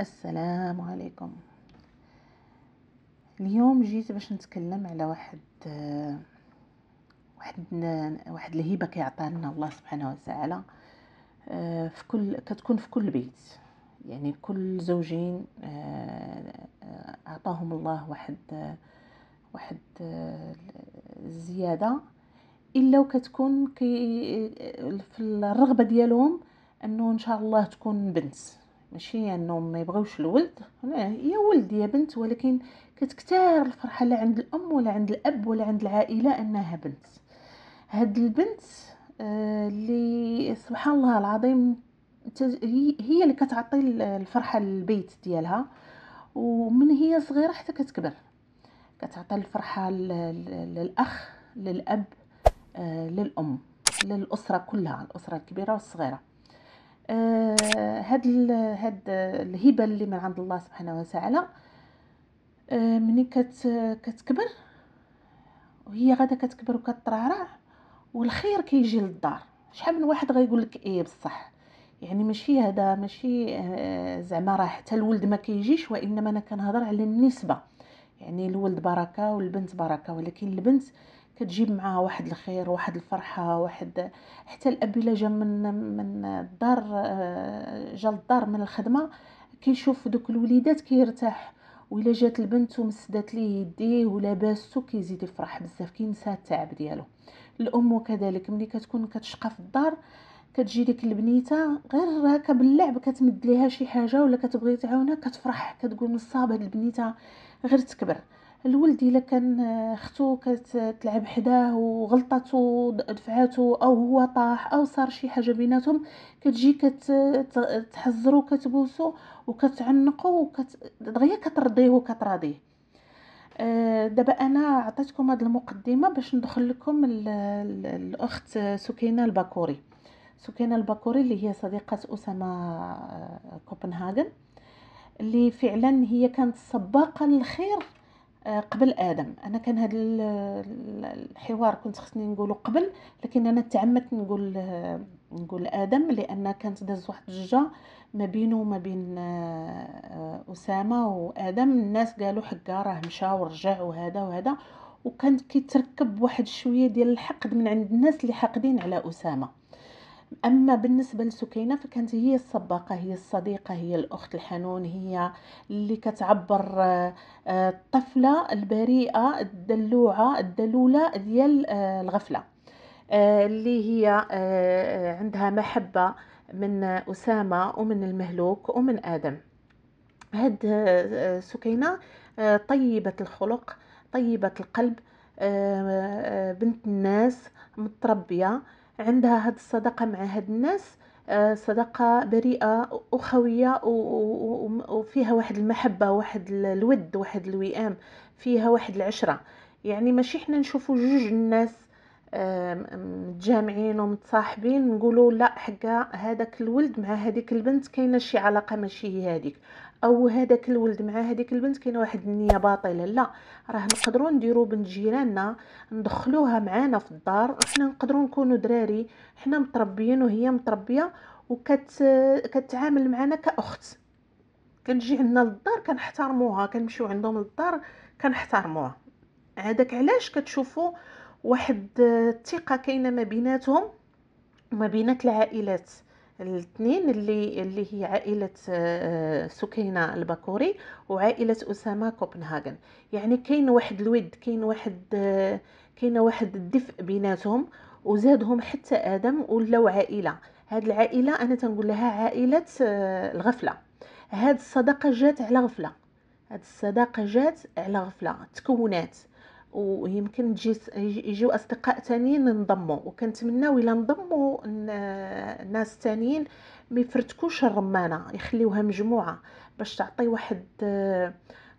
السلام عليكم اليوم جيت باش نتكلم على واحد واحد واحد الهبه كيعطيها لنا الله سبحانه وتعالى في كل كتكون في كل بيت يعني كل زوجين اعطاهم الله واحد واحد الزياده الا وكتكون كي في الرغبه ديالهم انه ان شاء الله تكون بنت ماشي انهم ما يبغوش الولد يا ولد يا بنت ولكن كتكتار الفرحه لا عند الام ولا عند الاب ولا عند العائله انها بنت هاد البنت آه، اللي آه سبحان الله العظيم هي اللي كتعطي الفرحه للبيت ديالها ومن هي صغيره حتى كتكبر كتعطي الفرحه للاخ للاب آه للام للاسره كلها الاسره الكبيره والصغيره آه، هاد هاد الهبه اللي من عند الله سبحانه وتعالى آه، ملي كت كتكبر وهي غادا كتكبر وكترعرع والخير كيجي كي للدار شحال من واحد غيقول لك ايه بصح يعني ماشي هذا ماشي آه، زعما راه حتى الولد ما كيجيش وانما انا كنهضر على النسبه يعني الولد بركه والبنت بركه ولكن البنت كتجيب معاها واحد الخير واحد الفرحه واحد حتى الاب الا جا من من الدار آه، جا للدار من الخدمه كيشوف دوك الوليدات كيرتاح وإلا جات البنت ومسدات ليه يديه ولاباسو كيزيد يفرح بزاف كينسى التعب ديالو الام وكذلك ملي كتكون كتشقى في الدار كتجي ديك البنيته غير هكا باللعب كتمد ليها شي حاجه ولا كتبغي تعاونها كتفرح كتقول نصاب هاد البنيته غير تكبر الولد الا كان آه، اختو كتلعب حداه وغلطته دفعاتو او هو طاح او صار شي حاجه بيناتهم كتجي كتحزرو كتبوسو وكتعنقو دغيا كترضيه وكتراضيه آه، دابا انا عطيتكم هاد المقدمه باش ندخل لكم الاخت سكينه الباكوري سكينه الباكوري اللي هي صديقه اسامه آه، كوبنهاغن اللي فعلا هي كانت سباقه للخير آه، قبل ادم انا كان هذا الحوار كنت خصني نقوله قبل لكن انا تعمدت نقول نقول ادم لان كانت داز واحد الججه ما بينه وما بين آه، اسامه وادم الناس قالوا حقا راه مشى ورجع وهذا وهذا وكان كيتركب واحد شويه ديال الحقد من عند الناس اللي حاقدين على اسامه أما بالنسبة لسكينة فكانت هي السباقة هي الصديقة هي الأخت الحنون هي اللي كتعبر آه، الطفلة البريئة الدلوعة الدلولة ديال آه، الغفلة آه، اللي هي عندها محبة من أسامة ومن المهلوك ومن آدم هاد سكينة طيبة الخلق طيبة القلب بنت الناس متربيه عندها هاد الصداقة مع هاد الناس آه، صداقة بريئة أخوية وفيها واحد المحبة واحد الود واحد الوئام فيها واحد العشرة يعني ماشي حنا نشوفو جوج الناس آه، متجامعين ومتصاحبين نقولوا لا حقا هذاك الولد مع هذيك البنت كاينه شي علاقه ماشي هي هذيك او هذاك الولد مع هذيك البنت كاينه واحد النيه باطله لا راه نقدروا نديروا بنت جيراننا ندخلوها معانا في الدار وحنا نقدروا نكونوا دراري حنا متربيين وهي متربيه وكت كتعامل معنا كاخت كنجي عندنا للدار كنحترموها كنمشيو عندهم للدار كنحترموها هذاك علاش كتشوفوا واحد الثقه كاينه ما بيناتهم وما بينات العائلات الاثنين اللي اللي هي عائله آه، سكينه البكوري وعائله اسامه كوبنهاغن يعني كاين واحد الود كاين واحد آه، كاين واحد الدفء بيناتهم وزادهم حتى ادم ولاو عائله هاد العائله انا تنقول لها عائله آه، الغفله هاد الصداقه جات على غفله هاد الصداقه جات على غفله تكونات ويمكن تجي يجيو اصدقاء تانيين ننضموا وكنتمناو الا نضموا الناس تانيين ما يفرتكوش الرمانه يخليوها مجموعه باش تعطي واحد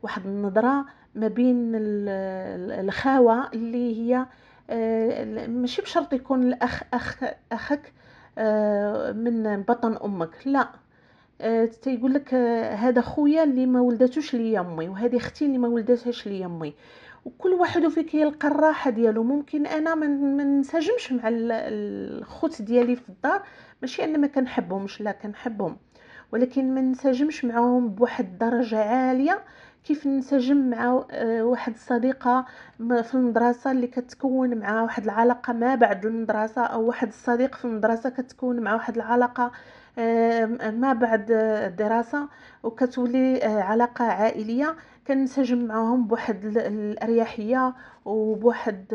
واحد النظره ما بين الخاوه اللي هي آه، ماشي بشرط يكون الاخ اخ اخك آه، من بطن امك لا آه، تيقول لك هذا خويا اللي ما ولدتوش ليا امي وهذه اختي اللي ما ولدتهاش ليا امي وكل واحد فيك كيلقى الراحه ديالو ممكن انا ما نسجمش مع الخوت ديالي في الدار ماشي انا ما كنحبهمش لا كنحبهم ولكن ما نسجمش معاهم بواحد الدرجه عاليه كيف نسجم مع آه، واحد الصديقه في المدرسه اللي كتكون مع واحد العلاقه ما بعد المدرسه او واحد الصديق في المدرسه كتكون مع واحد العلاقه آه، ما بعد الدراسه وكتولي آه، علاقه عائليه كنسجم معاهم بواحد الاريحيه وبواحد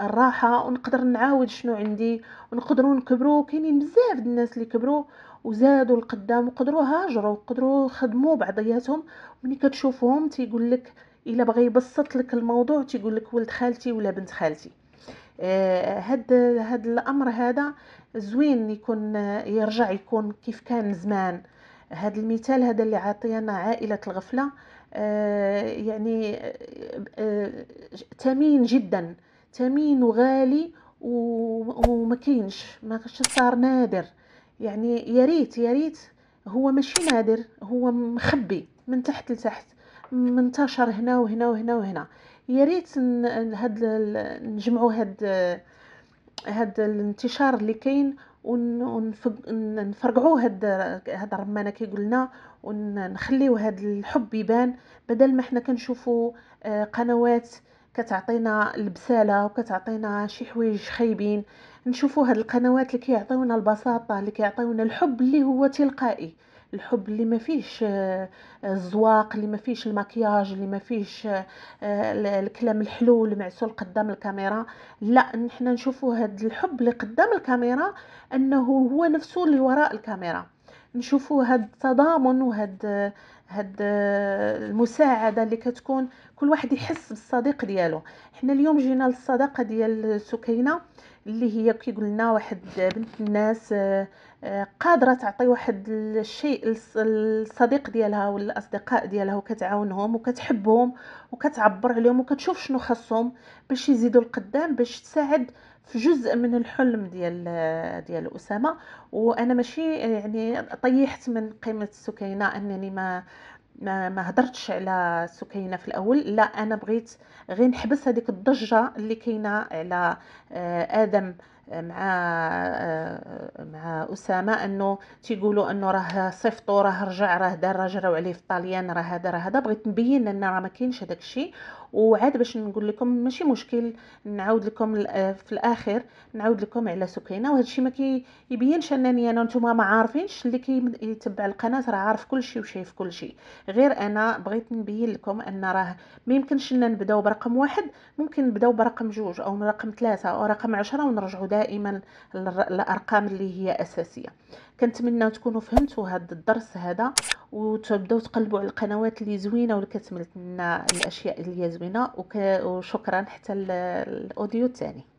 الراحه ونقدر نعاود شنو عندي ونقدروا نكبروا كاينين بزاف الناس اللي كبروا وزادوا القدام وقدروا هاجروا وقدروا خدموا بعضياتهم ملي كتشوفهم تيقول لك الا بغى يبسط لك الموضوع تيقول لك ولد خالتي ولا بنت خالتي آه، هاد هاد الامر هذا زوين يكون آه، يرجع يكون كيف كان زمان هذا المثال هذا اللي عاطينا عائله الغفله آه، يعني ثمين آه، آه، جدا ثمين وغالي وما كاينش ما صار نادر يعني يا ريت يا ريت هو ماشي نادر هو مخبي من تحت لتحت منتشر هنا وهنا وهنا وهنا يا ريت هاد نجمعوا هاد هاد الانتشار اللي كاين ونفرقعوا هاد هاد الرمانه كي قلنا ونخليو هاد الحب يبان بدل ما حنا كنشوفوا آه، قنوات كتعطينا البساله وكتعطينا شي حوايج خايبين نشوفوا هاد القنوات اللي كيعطيونا البساطه اللي كيعطيونا الحب اللي هو تلقائي الحب اللي ما فيهش آه، الزواق اللي ما فيهش الماكياج اللي ما فيهش آه، الكلام الحلو المعسول قدام الكاميرا لا نحن نشوفوا هذا الحب اللي قدام الكاميرا انه هو نفسه اللي وراء الكاميرا نشوفوا هاد التضامن وهاد هاد آه، المساعده اللي كتكون كل واحد يحس بالصديق ديالو حنا اليوم جينا للصداقه ديال سكينه اللي هي كيقول لنا واحد بنت الناس قادره تعطي واحد الشيء للصديق ديالها والأصدقاء الاصدقاء ديالها وكتعاونهم وكتحبهم وكتعبر عليهم وكتشوف شنو خصهم باش يزيدوا القدام باش تساعد في جزء من الحلم ديال ديال اسامه وانا ماشي يعني طيحت من قيمه السكينة انني ما ما ما هضرتش على سكينه في الاول لا انا بغيت غير نحبس هذيك الضجه اللي كاينه على آه، ادم مع آه، مع اسامه انه تيقولوا انه راه صيفطو راه رجع راه دار راه جراو عليه في طاليان راه هذا راه هذا بغيت نبين ان راه ما كاينش هذاك الشيء وعاد باش نقول لكم ماشي مشكل نعاود لكم آه، في الاخر نعاود لكم على سكينه وهذا الشيء ما كيبينش انني انا نتوما ما عارفينش اللي كيتبع القناه راه عارف كل شيء وشايف كل شيء غير انا بغيت نبين لكم ان راه ما يمكنش ان نبداو برقم واحد ممكن نبداو برقم جوج او رقم ثلاثة او رقم عشرة ونرجعوا دائما للارقام اللي هي اساسيه كنتمنى تكونوا فهمتوا هذا الدرس هذا وتبداو تقلبوا على القنوات اللي زوينه واللي كتملت لنا الاشياء اللي زوينه وشكرا حتى الاوديو الثاني